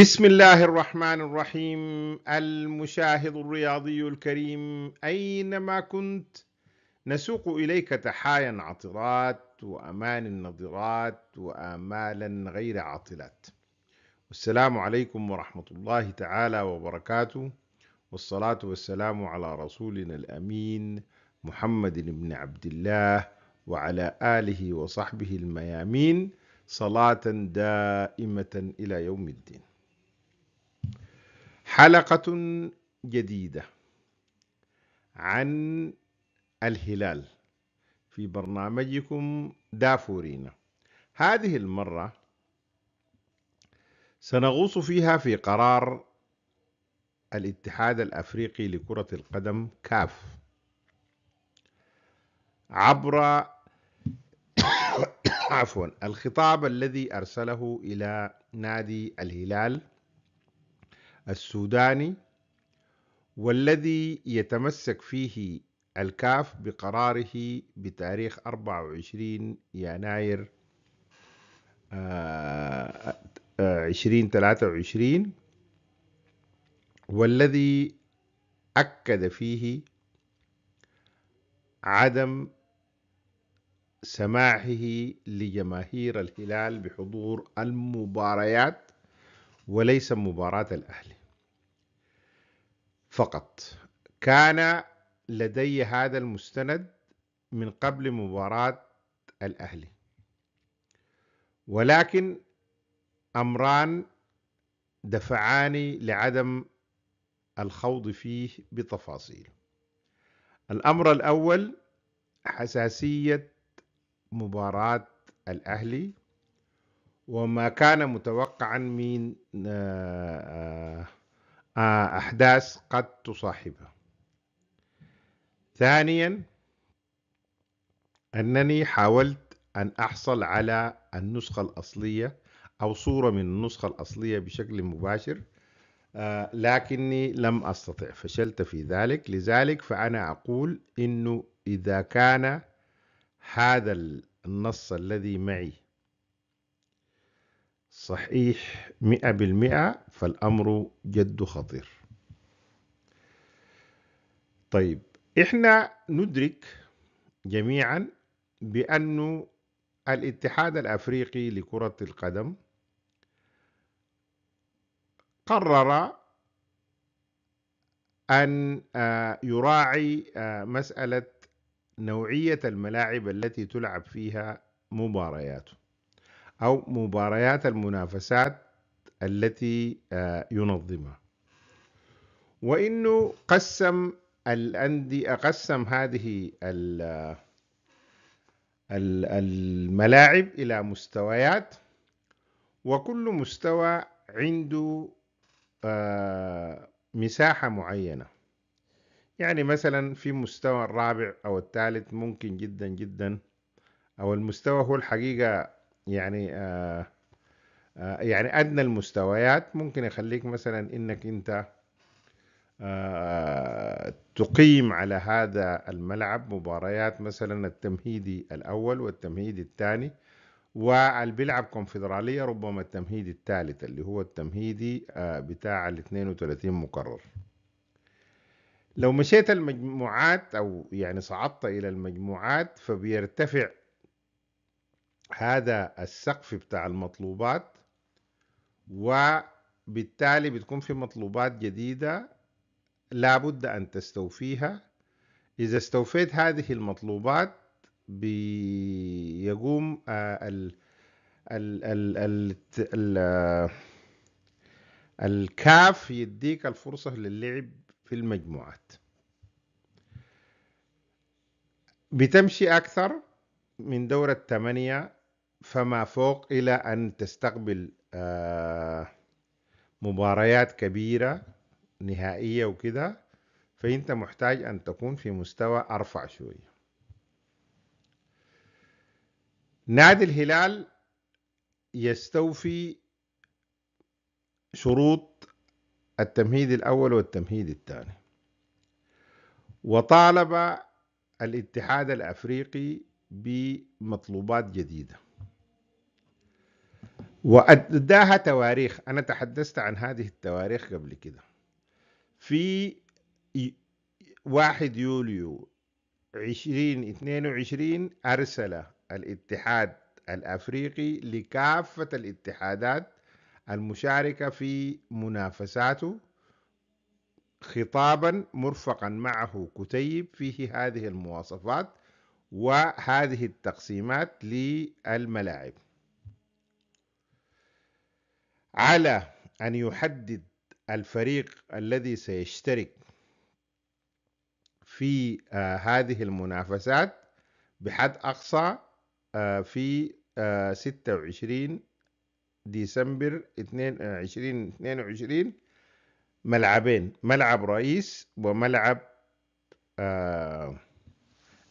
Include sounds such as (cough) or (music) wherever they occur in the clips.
بسم الله الرحمن الرحيم المشاهد الرياضي الكريم أينما كنت نسوق إليك تحايا عطرات وأمان نضرات وآمالا غير عاطلات والسلام عليكم ورحمة الله تعالى وبركاته والصلاة والسلام على رسولنا الأمين محمد بن عبد الله وعلى آله وصحبه الميامين صلاة دائمة إلى يوم الدين حلقة جديدة عن الهلال في برنامجكم دافورينا هذه المرة سنغوص فيها في قرار الاتحاد الافريقي لكرة القدم كاف عبر (coughs) عفوا الخطاب الذي ارسله الى نادي الهلال السوداني والذي يتمسك فيه الكاف بقراره بتاريخ 24 يناير 2023 آه، آه، والذي أكد فيه عدم سماحه لجماهير الهلال بحضور المباريات وليس مباراة الأهلي فقط كان لدي هذا المستند من قبل مباراة الأهلي ولكن أمران دفعاني لعدم الخوض فيه بتفاصيل الأمر الأول حساسية مباراة الأهلي وما كان متوقعا من آآ آه، آآ آه، آه، أحداث قد تصاحبها ثانيا أنني حاولت أن أحصل على النسخة الأصلية أو صورة من النسخة الأصلية بشكل مباشر آه، لكني لم أستطع فشلت في ذلك لذلك فأنا أقول إنه إذا كان هذا النص الذي معي صحيح مئة بالمئة فالأمر جد خطير طيب إحنا ندرك جميعا بأن الاتحاد الأفريقي لكرة القدم قرر أن آه، يراعي آه، مسألة نوعية الملاعب التي تلعب فيها مبارياته أو مباريات المنافسات التي آه، ينظمها وإنه قسم الأندية قسم هذه آه، الملاعب إلى مستويات وكل مستوى عنده آه، مساحة معينة يعني مثلا في مستوى الرابع أو الثالث ممكن جدا جدا أو المستوى هو الحقيقة يعني آه آه يعني ادنى المستويات ممكن يخليك مثلا انك انت آه تقيم على هذا الملعب مباريات مثلا التمهيدي الاول والتمهيدي الثاني واللي بيلعب كونفدرالية ربما التمهيد الثالث اللي هو التمهيدي آه، بتاع ال 32 مقرر لو مشيت المجموعات أو يعني صعدت إلى المجموعات فبيرتفع هذا السقف بتاع المطلوبات وبالتالي بتكون في مطلوبات جديدة لابد أن تستوفيها إذا استوفيت هذه المطلوبات بيقوم آه، ال ال ال ال ال آه، الكاف يديك الفرصة للعب في المجموعات بتمشي أكثر من دورة 8 فما فوق إلى أن تستقبل آه، مباريات كبيرة نهائية وكده فأنت محتاج أن تكون في مستوى أرفع شوية نادي الهلال يستوفي شروط التمهيد الأول والتمهيد الثاني وطالب الاتحاد الأفريقي بمطلوبات جديده واداها تواريخ انا تحدثت عن هذه التواريخ قبل كده في واحد يوليو عشرين اثنين وعشرين أرسل الاتحاد الأفريقي لكافة الاتحادات المشاركة في منافساته خطابا مرفقا معه كتيب فيه هذه المواصفات وهذه التقسيمات للملاعب على أن يحدد الفريق الذي سيشترك في آه، هذه المنافسات بحد أقصى آه، في 26 آه، ديسمبر 2022 ملعبين ملعب رئيس وملعب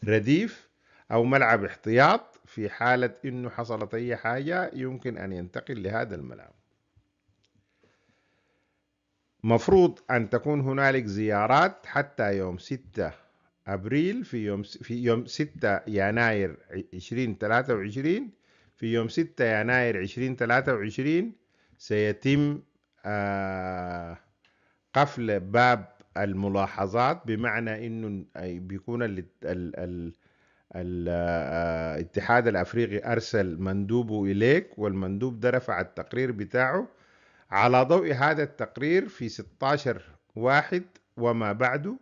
رديف أو ملعب احتياط في حالة إنه حصلت أي حاجة يمكن أن ينتقل لهذا الملعب مفروض أن تكون هنالك زيارات حتى يوم 6 أبريل في يوم في يوم 6 يناير 2023 في يوم 6 يناير 2023 سيتم آه، قفل باب الملاحظات بمعنى انه بيكون الاتحاد آه، آه، الافريقي ارسل مندوبه اليك والمندوب ده رفع التقرير بتاعه على ضوء هذا التقرير في 16 واحد وما بعده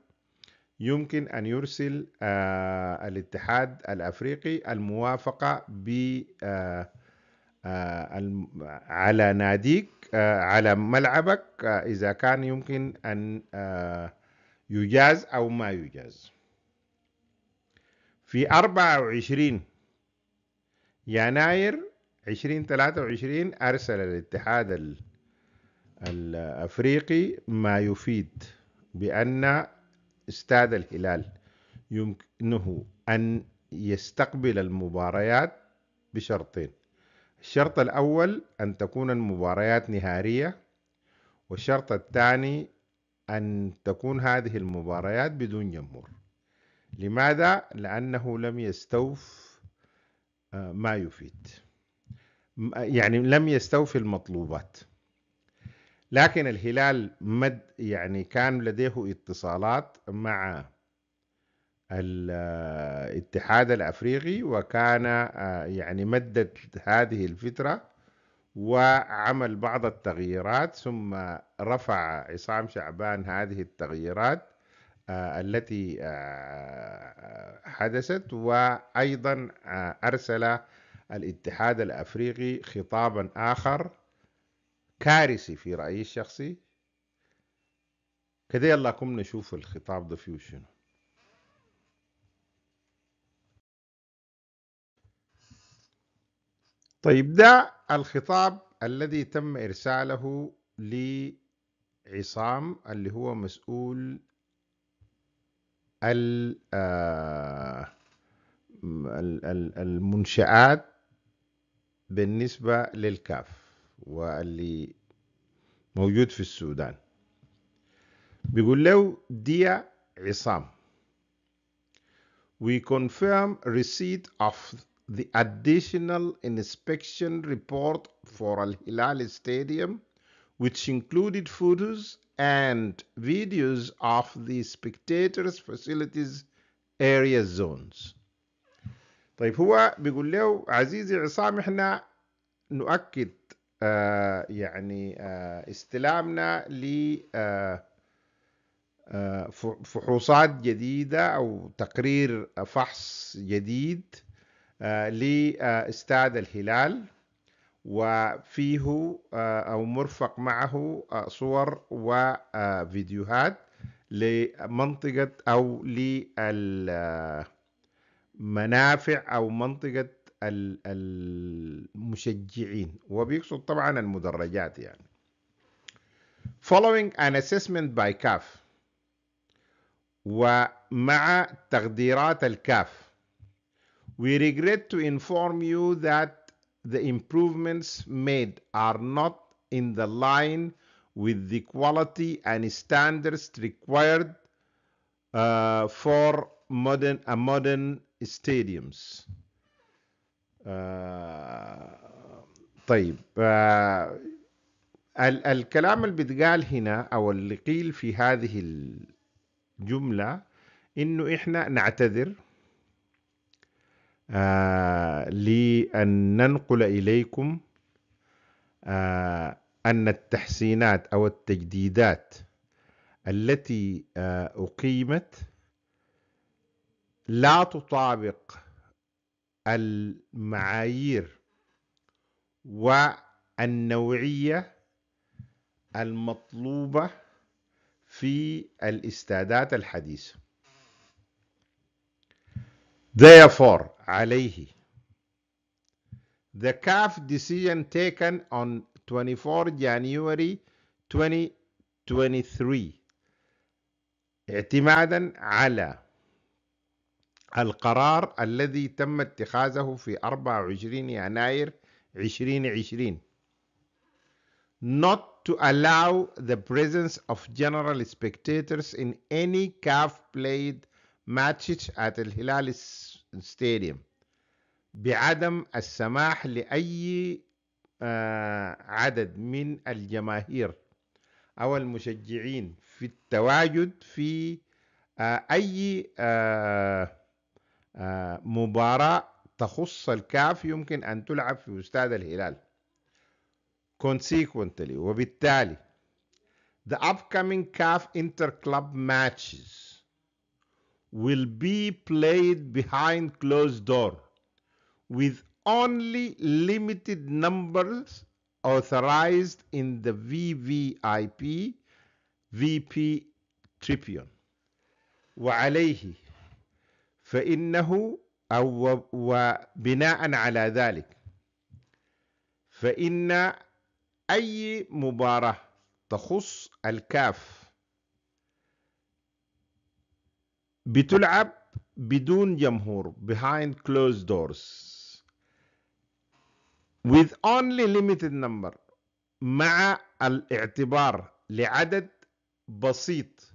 يمكن أن يرسل آه، الاتحاد الأفريقي الموافقة ب آه، آه، على ناديك على ملعبك إذا كان يمكن أن يجاز أو ما يجاز في 24 يناير 2023 أرسل الاتحاد الأفريقي ما يفيد بأن استاد الهلال يمكنه أن يستقبل المباريات بشرطين الشرط الأول أن تكون المباريات نهارية والشرط الثاني أن تكون هذه المباريات بدون جمهور لماذا؟ لأنه لم يستوف آه، ما يفيد يعني لم يستوفي المطلوبات لكن الهلال مد يعني كان لديه اتصالات مع آه، الاتحاد الافريقي وكان آه، يعني مدد هذه الفتره وعمل بعض التغييرات ثم رفع عصام شعبان هذه التغييرات آه، التي حدثت وايضا ارسل الاتحاد الافريقي خطابا اخر كارثي في رأيي الشخصي كده يلا كم نشوف الخطاب ده فيه شنو طيب ده الخطاب الذي تم إرساله لعصام اللي هو مسؤول آه، المنشآت بالنسبة للكاف واللي موجود في السودان بيقول له ديا عصام we confirm receipt of the additional inspection report for Al Hilal Stadium, which included photos and videos of the spectators' facilities area zones. طيب هو بيقول له عزيزي عصام احنا نؤكد آه، يعني آه، استلامنا ل آه، فحوصات جديدة أو تقرير فحص جديد لاستاد الهلال وفيه أو مرفق معه صور وفيديوهات لمنطقة أو للمنافع أو منطقة المشجعين وبيقصد طبعا المدرجات يعني following an assessment by CAF ومع تقديرات الكاف we regret to inform you that the improvements made are not in the line with the quality and standards required uh, for modern, a modern stadiums. آه، طيب آه، الكلام اللي بيتقال هنا او اللي قيل في هذه الجمله انه احنا نعتذر آه لأن ننقل إليكم آه أن التحسينات أو التجديدات التي آه أقيمت لا تطابق المعايير والنوعية المطلوبة في الاستادات الحديثة therefore عليه The CAF decision taken on 24 January 2023 اعتمادا على القرار الذي تم اتخاذه في 24 يناير 2020 not to allow the presence of general spectators in any calf played matches at الهلال stadium بعدم السماح لأي آه، عدد من الجماهير أو المشجعين في التواجد في آه، أي آه، مباراة تخص الكاف يمكن أن تلعب في استاد الهلال consequently وبالتالي the upcoming CAF inter-club matches will be played behind closed door with only limited numbers authorized in the VVIP VP Tribune وعليه فإنه أو وبناء على ذلك فإن أي مباراة تخص الكاف بتلعب بدون جمهور behind closed doors with only limited number مع الاعتبار لعدد بسيط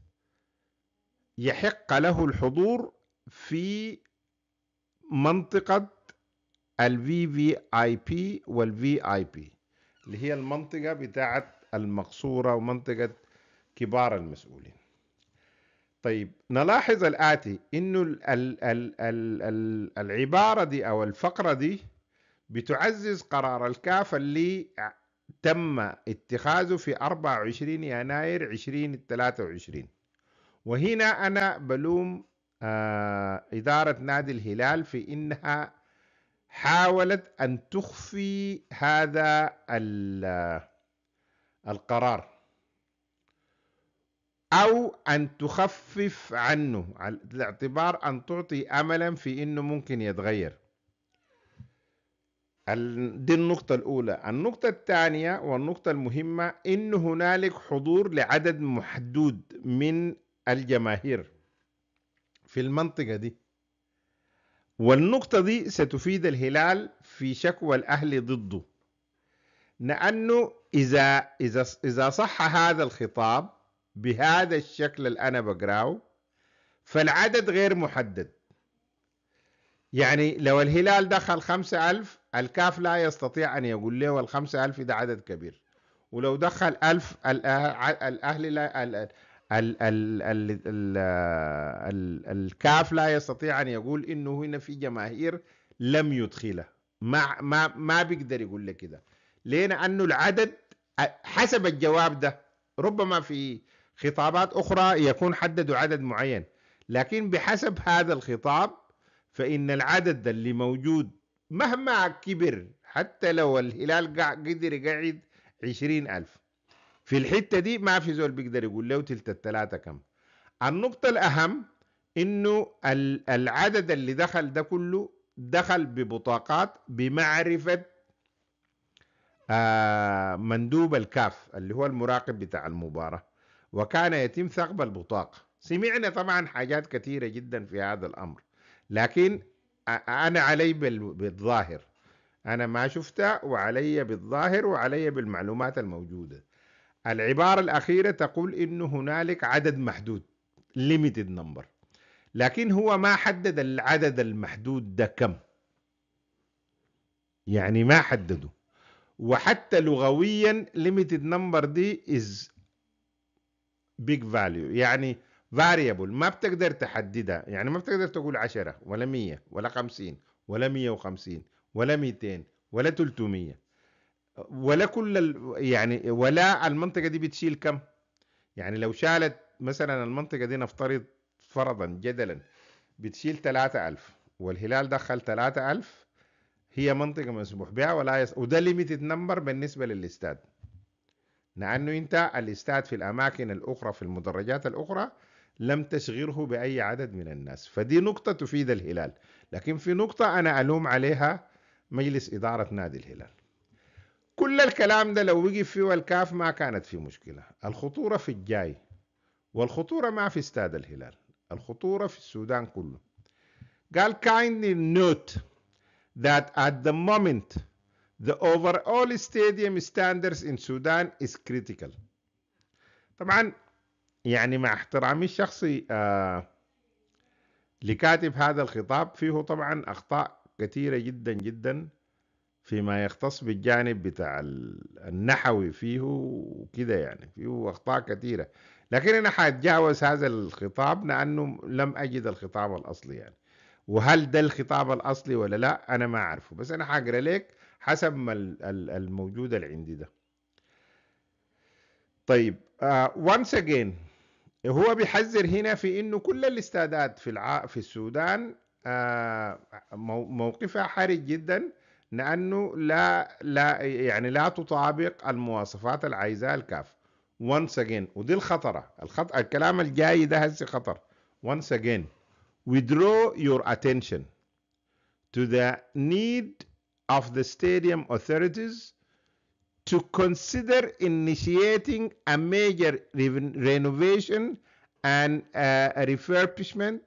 يحق له الحضور في منطقة الفي في اي بي والفي اي بي اللي هي المنطقة بتاعت المقصورة ومنطقة كبار المسؤولين طيب نلاحظ الآتي إنه ال ال ال ال ال العبارة دي أو الفقرة دي بتعزز قرار الكاف اللي تم اتخاذه في 24 يناير 2023 وهنا أنا بلوم آه، إدارة نادي الهلال في إنها حاولت أن تخفي هذا القرار أو أن تخفف عنه على الاعتبار أن تعطي أملا في أنه ممكن يتغير دي النقطة الأولى النقطة الثانية والنقطة المهمة أن هنالك حضور لعدد محدود من الجماهير في المنطقة دي والنقطة دي ستفيد الهلال في شكوى الأهلي ضده لأنه إذا, إذا, إذا صح هذا الخطاب بهذا الشكل اللي أنا بقراه فالعدد غير محدد يعني لو الهلال دخل خمسة ألف الكاف لا يستطيع أن يقول له الخمسة ألف ده عدد كبير ولو دخل ألف الأهلي لا ال ال ال ال ال الكاف لا يستطيع ان يقول انه هنا في جماهير لم يدخلها ما ما ما بيقدر يقول لك كده ليه لانه العدد حسب الجواب ده ربما في خطابات اخرى يكون حددوا عدد معين لكن بحسب هذا الخطاب فان العدد اللي موجود مهما كبر حتى لو الهلال قدر يقعد عشرين ألف في الحته دي ما في زول بيقدر يقول له تلت الثلاثه كم النقطه الاهم انه العدد اللي دخل ده كله دخل ببطاقات بمعرفه آه، مندوب الكاف اللي هو المراقب بتاع المباراه وكان يتم ثقب البطاقه سمعنا طبعا حاجات كثيره جدا في هذا الامر لكن انا علي بالظاهر انا ما شفتها وعلي بالظاهر وعلي بالمعلومات الموجوده العبارة الأخيرة تقول إنه هنالك عدد محدود limited number لكن هو ما حدد العدد المحدود ده كم يعني ما حدده وحتى لغويا limited number دي is big value يعني variable ما بتقدر تحددها يعني ما بتقدر تقول عشرة ولا مية ولا خمسين ولا مية وخمسين ولا ميتين ولا تلتمية ولا كل يعني ولا المنطقه دي بتشيل كم يعني لو شالت مثلا المنطقه دي نفترض فرضا جدلا بتشيل 3000 والهلال دخل 3000 هي منطقه مسموح بها ولا يس... وده ليميتد نمبر بالنسبه للاستاد لانه انت الاستاد في الاماكن الاخرى في المدرجات الاخرى لم تشغره باي عدد من الناس فدي نقطه تفيد الهلال لكن في نقطه انا الوم عليها مجلس اداره نادي الهلال كل الكلام ده لو وقف فيه الكاف ما كانت في مشكلة الخطورة في الجاي والخطورة ما في استاد الهلال الخطورة في السودان كله قال kindly note that at the moment the overall stadium standards in Sudan is critical طبعا يعني مع احترامي الشخصي آه لكاتب هذا الخطاب فيه طبعا أخطاء كثيرة جدا جدا فيما يختص بالجانب بتاع النحوي فيه وكده يعني فيه أخطاء كثيرة لكن أنا حاتجاوز هذا الخطاب لأنه لم أجد الخطاب الأصلي يعني وهل ده الخطاب الأصلي ولا لا أنا ما أعرفه بس أنا حقرأ لك حسب ما الموجود اللي عندي ده طيب وانس uh, اجين هو بيحذر هنا في انه كل الاستادات في الع... في السودان uh, موقفها حرج جدا لانه لا لا يعني لا تطابق المواصفات اللي الكاف once again ودي الخطره الخط... الكلام الجاي ده هسه خطر once again we draw your attention to the need of the stadium authorities to consider initiating a major renovation and uh, refurbishment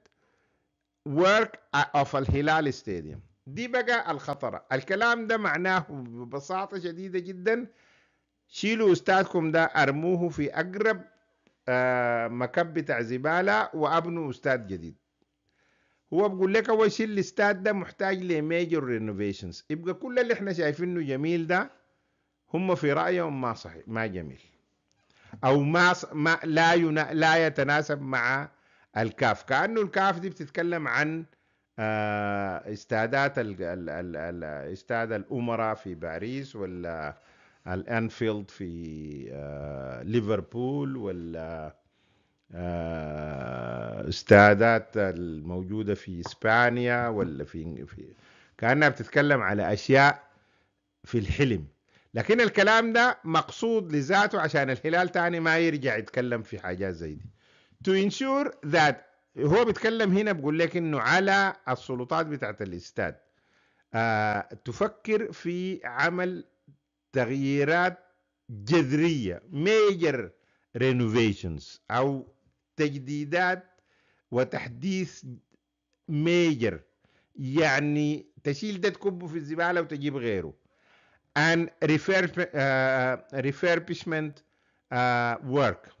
work of Al Hilal Stadium. دي بقى الخطرة الكلام ده معناه ببساطة شديدة جدا شيلوا أستاذكم ده أرموه في أقرب آه، مكب بتاع زبالة وأبنوا أستاذ جديد هو بقول لك أول شيء الأستاذ ده محتاج لميجر رينوفيشنز يبقى كل اللي احنا شايفينه جميل ده هم في رأيهم ما صحيح ما جميل أو ما, ما لا, لا يتناسب مع الكاف كأنه الكاف دي بتتكلم عن آه، استادات ال ال ال ال استاد الأمراء في باريس ولا الأنفيلد في آه، ليفربول ولا آه، استادات الموجودة في إسبانيا ولا في, في كأنها بتتكلم على أشياء في الحلم لكن الكلام ده مقصود لذاته عشان الهلال تاني ما يرجع يتكلم في حاجات زي دي to ensure that هو بيتكلم هنا بيقول لك انه على السلطات بتاعت الاستاد آه تفكر في عمل تغييرات جذريه ميجر رينوفيشنز او تجديدات وتحديث ميجر يعني تشيل ده تكبه في الزباله وتجيب غيره and آه، آه، refurbishment ورك آه،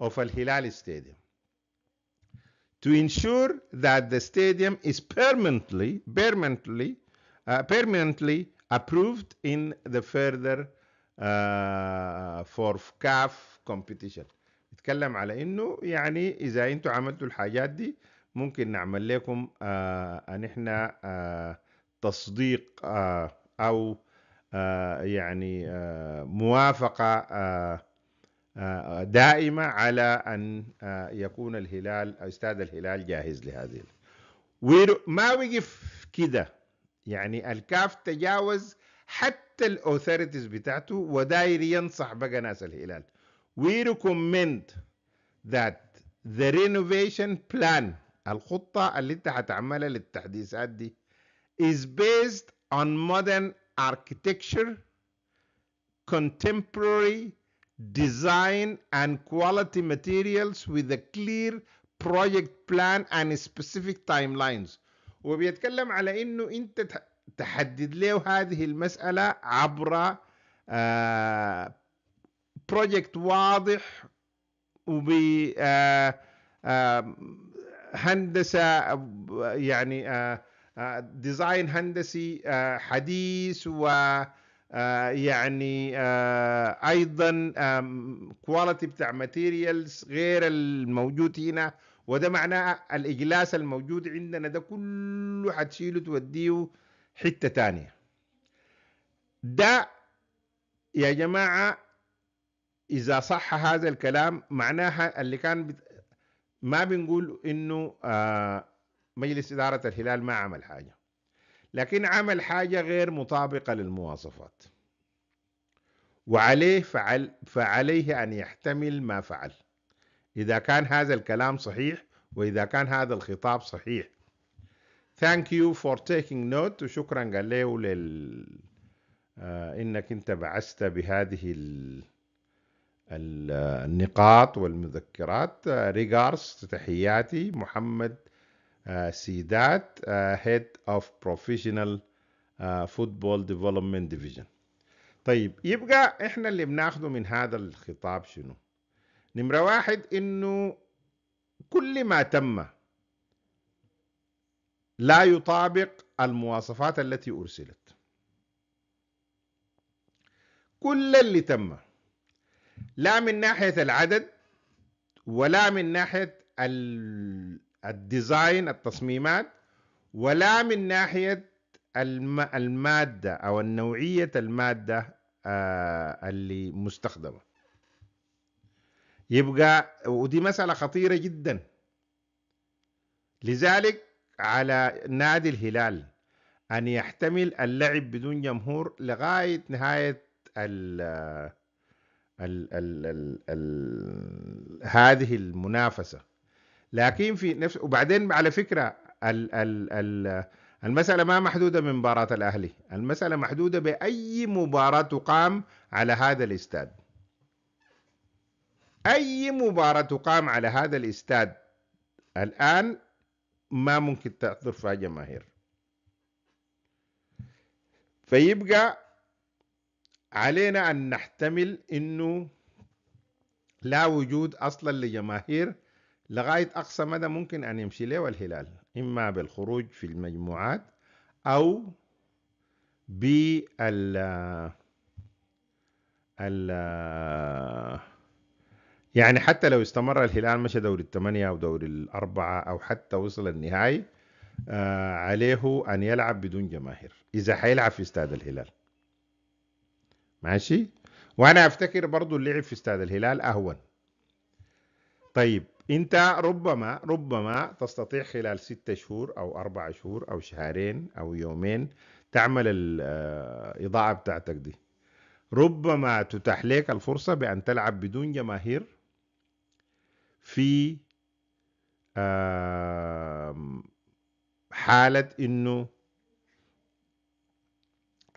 اوف الهلال ستاديوم to ensure that the stadium is permanently, permanently, uh, permanently approved in the further uh, for CAF competition. يتكلم على انه يعني اذا انتوا عملتوا الحاجات دي ممكن نعمل لكم آه ان احنا آه تصديق آه او آه يعني آه موافقه آه آه، دائمة على أن آه، يكون الهلال أستاذ الهلال جاهز لهذه وما وقف كده يعني الكاف تجاوز حتى الاوثوريتيز بتاعته وداير ينصح بقى ناس الهلال we recommend that the renovation plan الخطة اللي انت هتعملها للتحديثات دي is based on modern architecture contemporary design and quality materials with a clear project plan and specific timelines وبيتكلم على انه انت تحدد له هذه المسألة عبر آه بروجكت واضح وب آه، هندسة يعني ديزاين آه، آه، هندسي حديث و آه، يعني آه، ايضا كواليتي بتاع ماتيريالز غير الموجود هنا وده معناه الاجلاس الموجود عندنا ده كله حتشيله توديه حته تانية ده يا جماعه اذا صح هذا الكلام معناها اللي كان بت... ما بنقول انه آه، مجلس اداره الهلال ما عمل حاجه لكن عمل حاجة غير مطابقة للمواصفات وعليه فعل فعليه أن يحتمل ما فعل إذا كان هذا الكلام صحيح وإذا كان هذا الخطاب صحيح thank you for taking note وشكرا قال له لل آه إنك أنت بعثت بهذه ال... النقاط والمذكرات ريجارس آه، تحياتي محمد سيدات uh, uh, of professional uh, football development division طيب يبقى احنا اللي بناخده من هذا الخطاب شنو نمرة واحد انه كل ما تم لا يطابق المواصفات التي ارسلت كل اللي تم لا من ناحية العدد ولا من ناحية الديزاين التصميمات ولا من ناحية المادة أو النوعية المادة آه، اللي مستخدمة يبقى ودي مسألة خطيرة جدا لذلك على نادي الهلال أن يحتمل اللعب بدون جمهور لغاية نهاية ال هذه المنافسه لكن في نفس وبعدين على فكره ال ال ال المسألة ما محدودة بمباراة الأهلي المسألة محدودة بأي مباراة تقام على هذا الاستاد أي مباراة تقام على هذا الاستاد الآن ما ممكن تحضر فيها جماهير فيبقى علينا أن نحتمل أنه لا وجود أصلا لجماهير لغاية أقصى مدى ممكن أن يمشي له الهلال إما بالخروج في المجموعات أو بال ال يعني حتى لو استمر الهلال مشى دوري الثمانية أو دوري الأربعة أو حتى وصل النهائي آه عليه أن يلعب بدون جماهير إذا حيلعب في استاد الهلال ماشي وأنا أفتكر برضو اللعب في استاد الهلال أهون طيب انت ربما ربما تستطيع خلال ستة شهور او اربع شهور او شهرين او يومين تعمل الاضاعه آه، بتاعتك دي ربما تتاح لك الفرصه بان تلعب بدون جماهير في حاله انه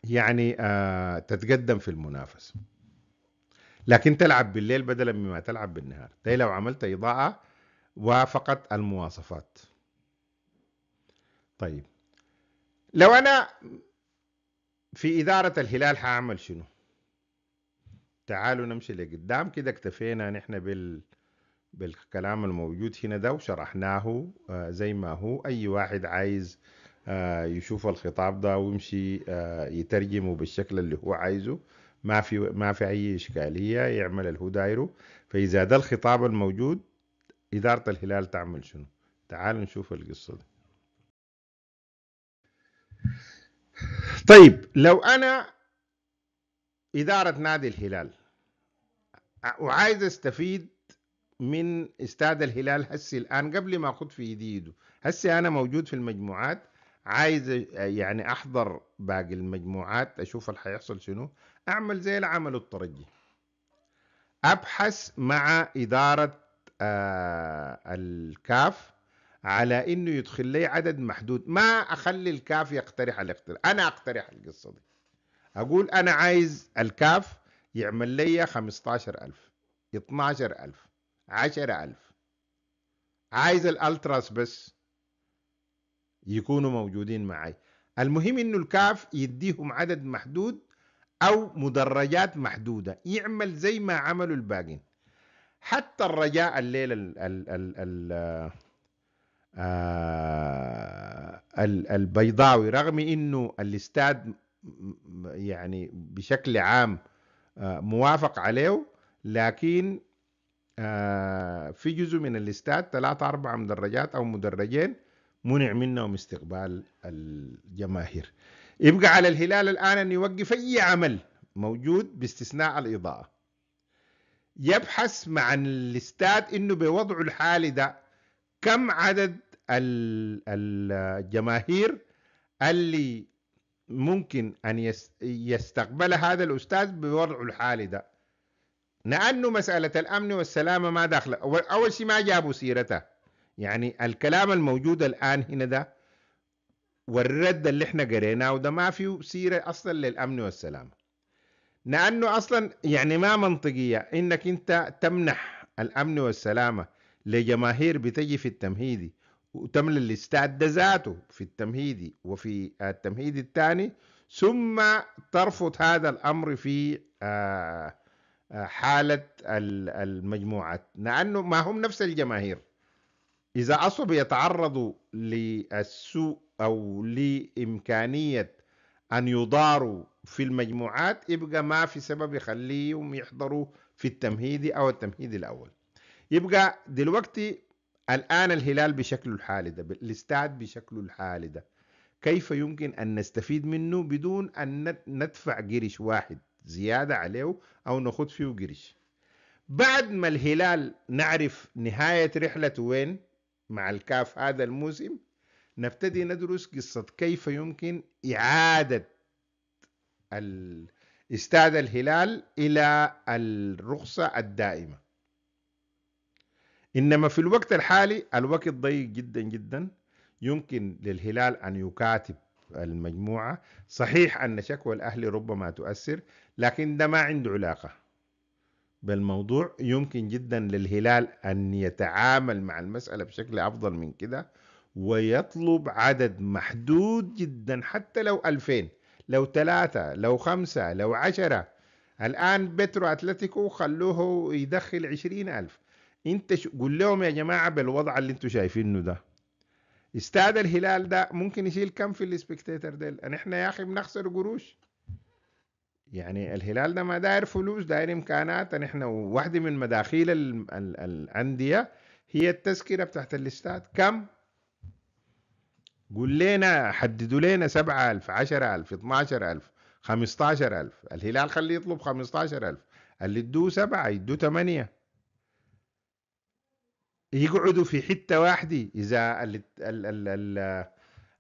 يعني آه، تتقدم في المنافسه لكن تلعب بالليل بدلا مما تلعب بالنهار ده لو عملت إضاءة وافقت المواصفات طيب لو أنا في إدارة الهلال حأعمل شنو تعالوا نمشي لقدام كده اكتفينا نحن بال بالكلام الموجود هنا ده وشرحناه آه، زي ما هو أي واحد عايز آه، يشوف الخطاب ده ويمشي آه، يترجمه بالشكل اللي هو عايزه ما في ما في اي اشكاليه يعمل الهو دايره فاذا ده الخطاب الموجود اداره الهلال تعمل شنو تعال نشوف القصه دي طيب لو انا اداره نادي الهلال وعايز استفيد من استاد الهلال هسي الان قبل ما اخد في ايدي هسي انا موجود في المجموعات عايز يعني احضر باقي المجموعات اشوف اللي هيحصل شنو اعمل زي العمل الطرجي الترجي ابحث مع اداره آه الكاف على انه يدخل لي عدد محدود ما اخلي الكاف يقترح الاقتراح انا اقترح القصه دي اقول انا عايز الكاف يعمل لي 15000 12000 10000 عايز الالتراس بس يكونوا موجودين معي المهم انه الكاف يديهم عدد محدود او مدرجات محدودة يعمل زي ما عملوا الباقين حتى الرجاء الليلة ال ال ال ال آه البيضاوي رغم انه الاستاد يعني بشكل عام آه موافق عليه لكن آه في جزء من الاستاد ثلاثة أربعة مدرجات أو مدرجين منع منهم استقبال الجماهير يبقى على الهلال الآن أن يوقف أي عمل موجود باستثناء الإضاءة يبحث مع الاستاد أنه بوضعه الحالي ده كم عدد الجماهير اللي ممكن أن يستقبل هذا الأستاذ بوضعه الحالي ده لأنه مسألة الأمن والسلامة ما داخل أول شيء ما جابوا سيرته يعني الكلام الموجود الآن هنا ده والرد اللي احنا قريناه وده ما فيه سيرة أصلا للأمن والسلامة لأنه أصلا يعني ما منطقية إنك أنت تمنح الأمن والسلامة لجماهير بتجي في التمهيدي وتملى الاستاد ده ذاته في التمهيدي وفي التمهيدي الثاني ثم ترفض هذا الأمر في آه، آه، حالة المجموعات لأنه ما هم نفس الجماهير إذا اصبح يتعرضوا للسوء أو لإمكانية أن يضاروا في المجموعات يبقى ما في سبب يخليهم يحضروا في التمهيدي أو التمهيد الأول يبقى دلوقتي الآن الهلال بشكله الحالي ده الاستاد بشكله الحالي ده كيف يمكن أن نستفيد منه بدون أن ندفع قرش واحد زيادة عليه أو ناخذ فيه قرش بعد ما الهلال نعرف نهاية رحلته وين مع الكاف هذا الموسم نبتدي ندرس قصة كيف يمكن إعادة استاد الهلال إلى الرخصة الدائمة إنما في الوقت الحالي الوقت ضيق جدا جدا يمكن للهلال أن يكاتب المجموعة صحيح أن شكوى الأهلي ربما تؤثر لكن ده ما عنده علاقة بالموضوع يمكن جدا للهلال أن يتعامل مع المسألة بشكل أفضل من كده ويطلب عدد محدود جدا حتى لو ألفين لو ثلاثة لو خمسة لو عشرة الآن بترو أتلتيكو خلوه يدخل عشرين ألف انت قول لهم يا جماعة بالوضع اللي انتم شايفينه ده استاد الهلال ده ممكن يشيل كم في الاسبكتيتر ديل احنا يا اخي بنخسر قروش يعني الهلال ده ما داير فلوس داير امكانات نحن واحده من مداخيل الانديه هي التذكره بتاعت الاستاد كم قول لنا حددوا لنا 7000 10000 12000 15000 الهلال خليه يطلب 15000 اللي يدوه سبعة يدوه ثمانية يقعدوا في حتة واحدة إذا ال ال ال ال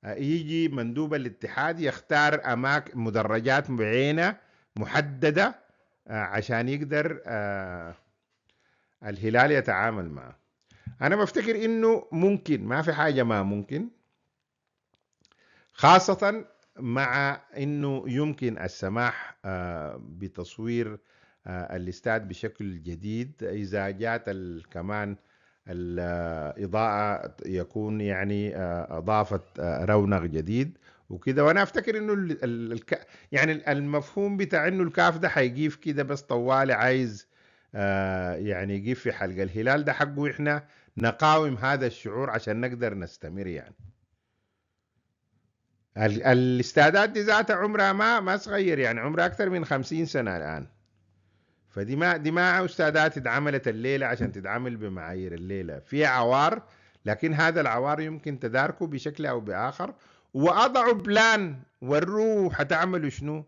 آه، يجي مندوب الاتحاد يختار أماكن مدرجات معينة محدده آه، عشان يقدر آه، الهلال يتعامل معه انا بفتكر انه ممكن ما في حاجه ما ممكن خاصه مع انه يمكن السماح آه، بتصوير الاستاد بشكل جديد اذا جات كمان الاضاءه يكون يعني اضافت رونق جديد وكده وانا افتكر انه ال... ال... يعني المفهوم بتاع انه الكاف ده هيجيف كده بس طوالي عايز آه يعني يجيف في حلقه الهلال ده حقه احنا نقاوم هذا الشعور عشان نقدر نستمر يعني ال... الاستادات دي ذاتها عمرها ما ما صغير يعني عمرها اكثر من خمسين سنه الان فدي ما دي ما استادات اتعملت الليله عشان تتعامل بمعايير الليله في عوار لكن هذا العوار يمكن تداركه بشكل او باخر واضعوا بلان وروه حتعملوا شنو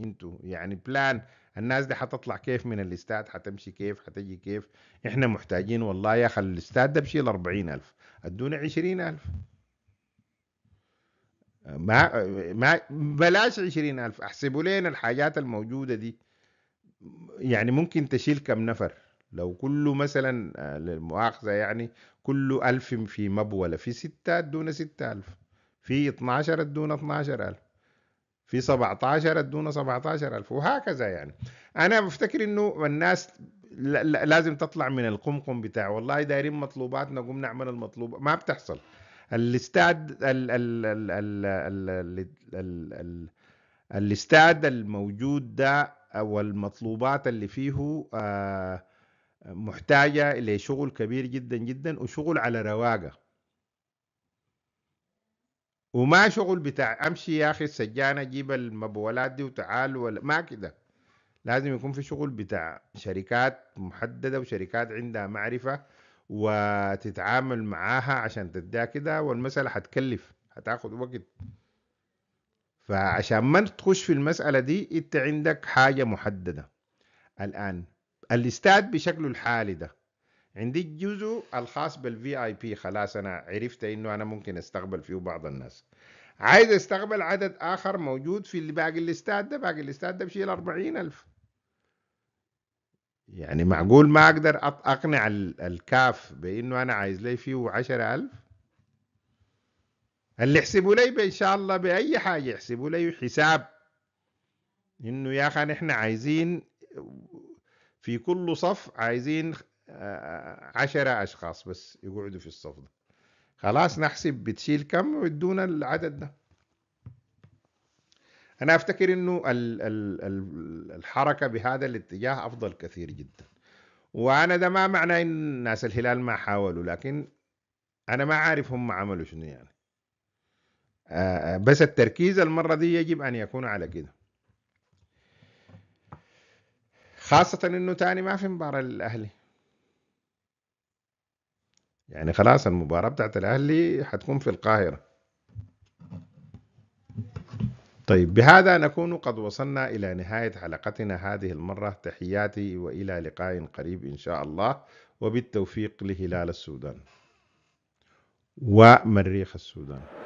انتوا يعني بلان الناس دي حتطلع كيف من الاستاد حتمشي كيف حتجي كيف احنا محتاجين والله يا اخي الاستاد ده بشيل 40000 ادونا 20000 ما ما بلاش 20000 احسبوا لنا الحاجات الموجوده دي يعني ممكن تشيل كم نفر لو كله مثلا آه، للمؤاخذة يعني كله ألف في مبولة في ستة دون ستة ألف في 12 دون 12000 في 17 دون 17000 وهكذا يعني انا بفتكر انه الناس لازم تطلع من القمقم بتاع والله دايرين مطلوباتنا قوم نعمل المطلوب ما بتحصل الاستاد ال ال ال ال ال ال ال الاستاد الموجود ده او المطلوبات اللي فيه آه، محتاجه لشغل كبير جدا جدا وشغل على رواقه وما شغل بتاع امشي يا اخي السجانه اجيب المبولات دي وتعال ولا ما كده لازم يكون في شغل بتاع شركات محدده وشركات عندها معرفه وتتعامل معاها عشان تديها كده والمساله حتكلف هتاخد وقت فعشان ما تخش في المساله دي انت عندك حاجه محدده الان الاستاد بشكله الحالي ده عندي الجزء الخاص بالفي اي بي خلاص انا عرفت انه انا ممكن استقبل فيه بعض الناس عايز استقبل عدد اخر موجود في اللي باقي الاستاد ده باقي الاستاد ده بشيل 40000 يعني معقول ما اقدر اقنع الكاف بانه انا عايز لي فيه 10000 اللي يحسبوا لي ان شاء الله باي حاجه يحسبوا لي حساب انه يا اخي نحن عايزين في كل صف عايزين عشرة أشخاص بس يقعدوا في الصف ده خلاص نحسب بتشيل كم ويدونا العدد ده أنا أفتكر أنه الحركة بهذا الاتجاه أفضل كثير جدا وأنا ده ما معنى أن ناس الهلال ما حاولوا لكن أنا ما عارف هم عملوا شنو يعني آه، بس التركيز المرة دي يجب أن يكون على كده خاصة انه تاني ما في مباراة للاهلي يعني خلاص المباراة بتاعت الأهلي حتكون في القاهرة طيب بهذا نكون قد وصلنا إلى نهاية حلقتنا هذه المرة تحياتي وإلى لقاء قريب إن شاء الله وبالتوفيق لهلال السودان ومريخ السودان